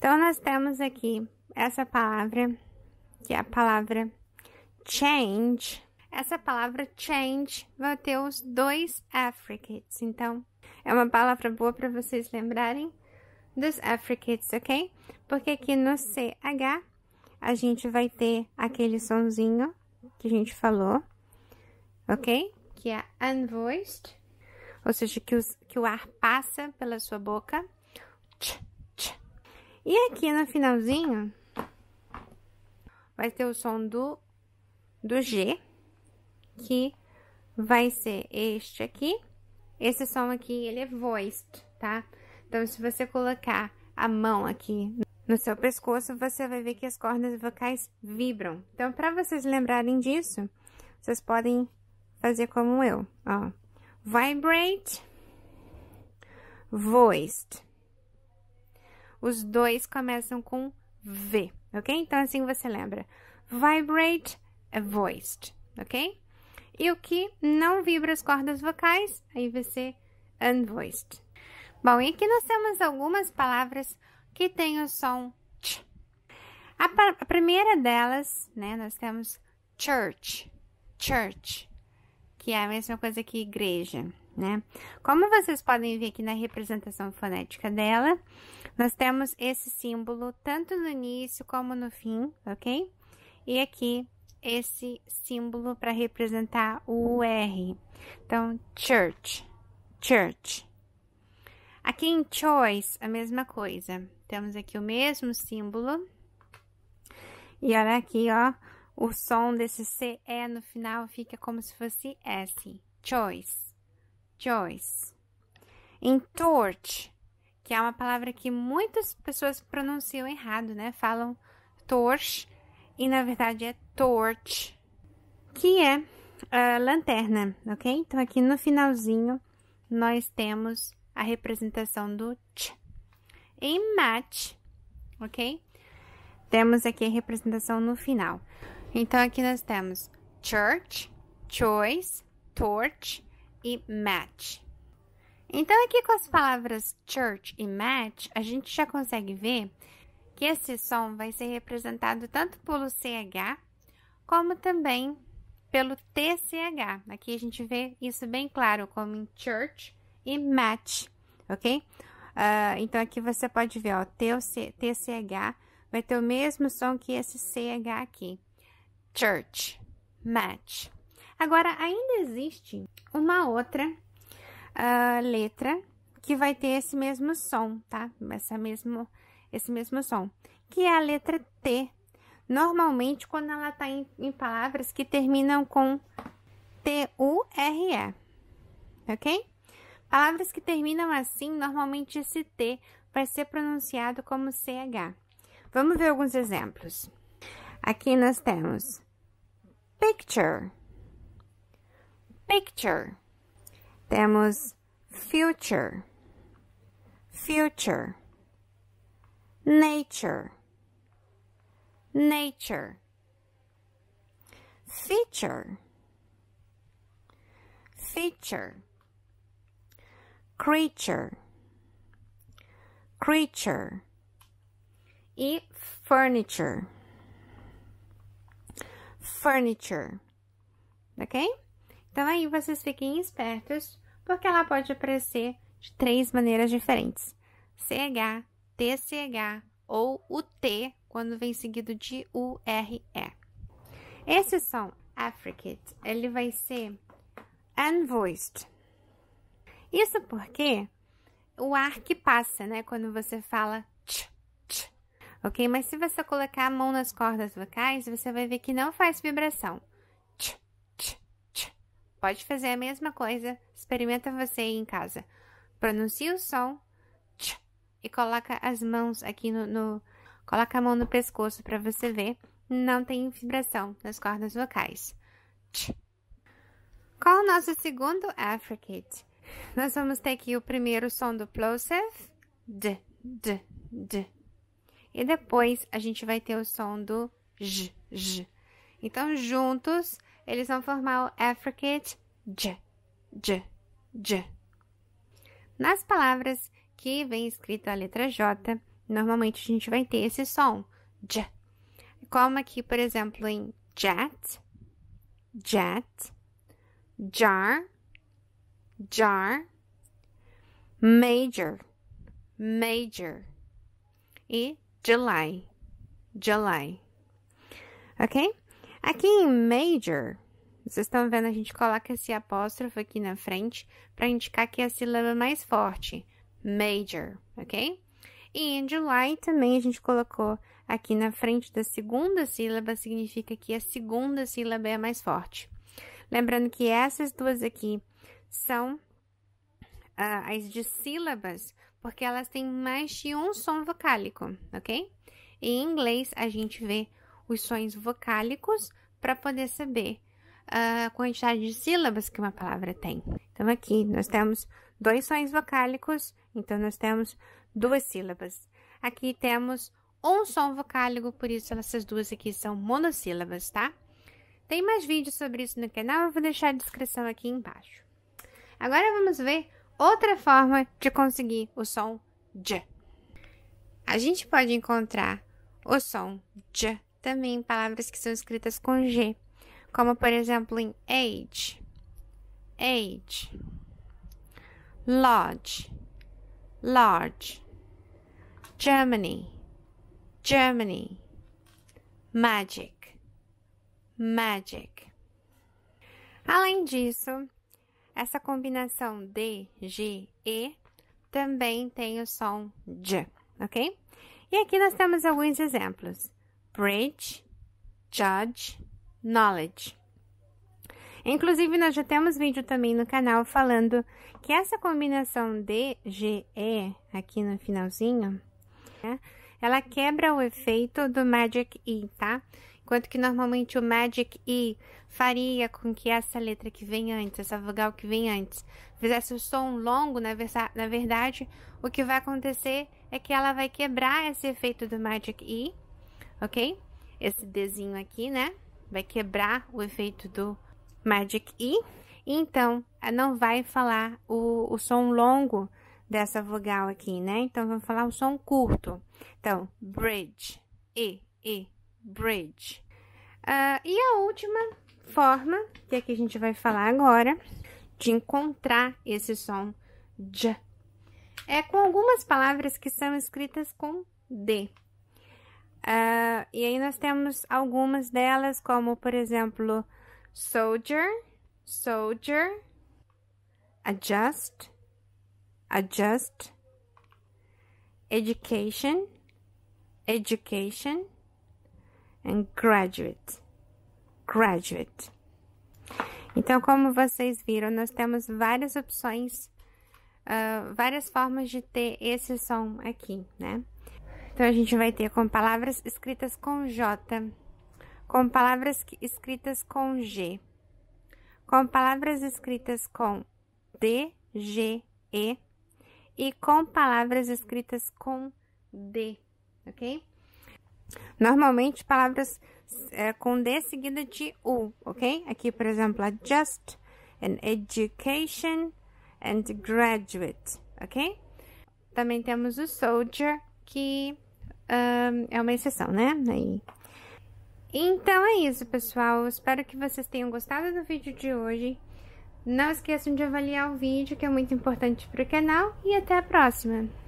Então, nós temos aqui essa palavra, que é a palavra change. Essa palavra change vai ter os dois affricates. Então, é uma palavra boa para vocês lembrarem dos affricates, ok? Porque aqui no CH a gente vai ter aquele sonzinho que a gente falou, ok? Que é unvoiced, ou seja, que, os, que o ar passa pela sua boca. Tch e aqui no finalzinho, vai ter o som do, do G, que vai ser este aqui. Esse som aqui, ele é voiced, tá? Então, se você colocar a mão aqui no seu pescoço, você vai ver que as cordas vocais vibram. Então, para vocês lembrarem disso, vocês podem fazer como eu, ó. Vibrate, voiced. Os dois começam com V, ok? Então, assim você lembra. Vibrate é voiced, ok? E o que não vibra as cordas vocais, aí vai ser unvoiced. Bom, e aqui nós temos algumas palavras que têm o som ch. A, a primeira delas, né, nós temos church, church que é a mesma coisa que igreja, né? Como vocês podem ver aqui na representação fonética dela, nós temos esse símbolo tanto no início como no fim, ok? E aqui esse símbolo para representar o R. Então, church, church. Aqui em choice, a mesma coisa. Temos aqui o mesmo símbolo. E olha aqui, ó, o som desse c é no final fica como se fosse S. Choice. Choice. Em torch que é uma palavra que muitas pessoas pronunciam errado, né? Falam torch e na verdade é torch, que é uh, lanterna, ok? Então aqui no finalzinho nós temos a representação do ch. Em match, ok? Temos aqui a representação no final. Então aqui nós temos church, choice, torch e match. Então aqui com as palavras church e match, a gente já consegue ver que esse som vai ser representado tanto pelo CH como também pelo TCH. Aqui a gente vê isso bem claro, como em church e match, ok? Uh, então aqui você pode ver, ó, TCH vai ter o mesmo som que esse CH aqui church, match. Agora, ainda existe uma outra uh, letra que vai ter esse mesmo som, tá? Essa mesmo, esse mesmo som, que é a letra T. Normalmente, quando ela tá em, em palavras que terminam com T-U-R-E, ok? Palavras que terminam assim, normalmente esse T vai ser pronunciado como CH. Vamos ver alguns exemplos. Aqui nós temos picture, picture. Temos future, future. Nature, nature. Feature, feature. Creature, creature. E furniture furniture, ok? Então aí vocês fiquem espertos, porque ela pode aparecer de três maneiras diferentes: CH, TCH ou o T quando vem seguido de URE. Esse som affricate, ele vai ser unvoiced. Isso porque o ar que passa, né, quando você fala ok? Mas se você colocar a mão nas cordas vocais, você vai ver que não faz vibração. Tch, tch, tch. Pode fazer a mesma coisa, experimenta você aí em casa. Pronuncia o som e coloca as mãos aqui no, no coloca a mão no pescoço para você ver. Não tem vibração nas cordas vocais. Qual o nosso segundo affricate? Nós vamos ter aqui o primeiro som do plosive, d, d, d, e depois a gente vai ter o som do j, j. Então, juntos, eles vão formar o affricate j, j, j. Nas palavras que vem escrita a letra J, normalmente a gente vai ter esse som j. Como aqui, por exemplo, em jet, jet, jar, jar, major, major e July, July. Ok? Aqui em major, vocês estão vendo, a gente coloca esse apóstrofo aqui na frente para indicar que é a sílaba mais forte. Major, ok? E em July também a gente colocou aqui na frente da segunda sílaba, significa que a segunda sílaba é a mais forte. Lembrando que essas duas aqui são uh, as de sílabas porque elas têm mais de um som vocálico, ok? Em inglês, a gente vê os sons vocálicos para poder saber ah, a quantidade de sílabas que uma palavra tem. Então, aqui nós temos dois sons vocálicos, então nós temos duas sílabas. Aqui temos um som vocálico, por isso essas duas aqui são monossílabas, tá? Tem mais vídeos sobre isso no canal, eu vou deixar a descrição aqui embaixo. Agora vamos ver outra forma de conseguir o som j. A gente pode encontrar o som j também em palavras que são escritas com g, como por exemplo em age, age, lodge, large, Germany, Germany, magic, magic. Além disso, essa combinação D, G, E também tem o som J, ok? E aqui nós temos alguns exemplos. Bridge, judge, knowledge. Inclusive, nós já temos vídeo também no canal falando que essa combinação D, G, E, aqui no finalzinho, né, ela quebra o efeito do Magic E, tá? Quanto que normalmente o Magic E faria com que essa letra que vem antes, essa vogal que vem antes, fizesse o um som longo, na, na verdade, o que vai acontecer é que ela vai quebrar esse efeito do Magic E, ok? Esse Dzinho aqui, né? Vai quebrar o efeito do Magic E. Então, não vai falar o, o som longo dessa vogal aqui, né? Então, vamos falar o som curto. Então, bridge, E, E, bridge. Uh, e a última forma, que aqui é a gente vai falar agora, de encontrar esse som j, é com algumas palavras que são escritas com d. Uh, e aí nós temos algumas delas, como por exemplo, soldier, soldier, adjust, adjust, education, education and graduate. Graduate. Então, como vocês viram, nós temos várias opções, uh, várias formas de ter esse som aqui, né? Então, a gente vai ter com palavras escritas com J, com palavras escritas com G, com palavras escritas com D, G, E e com palavras escritas com D, ok? Normalmente, palavras é, com D seguida de U, ok? Aqui, por exemplo, é just, an education and graduate, ok? Também temos o soldier, que um, é uma exceção, né? Aí. Então é isso, pessoal. Espero que vocês tenham gostado do vídeo de hoje. Não esqueçam de avaliar o vídeo, que é muito importante para o canal. E até a próxima!